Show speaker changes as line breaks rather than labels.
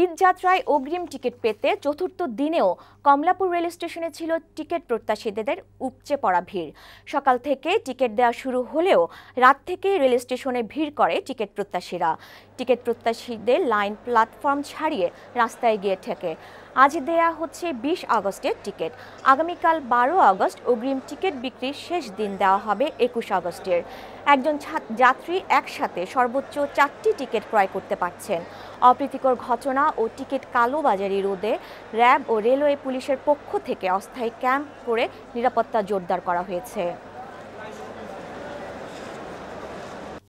ঈদযাত্রায় অগ্রিম টিকিট পেতে চতুর্থ দিনেও কমলাপুর রেল স্টেশনে ছিল টিকিট প্রত্যাশীদের উপচে পড়া ভিড় সকাল থেকে টিকিট দেওয়া শুরু হলেও রাত থেকে রেল স্টেশনে ভিড় করে টিকিট প্রত্যাশীরা টিকিট প্রত্যাশীদের লাইন প্ল্যাটফর্ম ছাড়িয়ে রাস্তায় গিয়ে ঠেকে আজ দেয়া হচ্ছে বিশ আগস্টের টিকিট আগামীকাল বারো আগস্ট অগ্রিম টিকিট বিক্রির শেষ দিন দেওয়া হবে একুশ আগস্টের একজন যাত্রী একসাথে সর্বোচ্চ চারটি টিকিট ক্রয় করতে পারছেন অপ্রীতিকর ঘটনা ও টিকিট কালোবাজারি রোধে র্যাব ও রেলওয়ে পুলিশের পক্ষ থেকে অস্থায়ী ক্যাম্প করে নিরাপত্তা জোরদার করা হয়েছে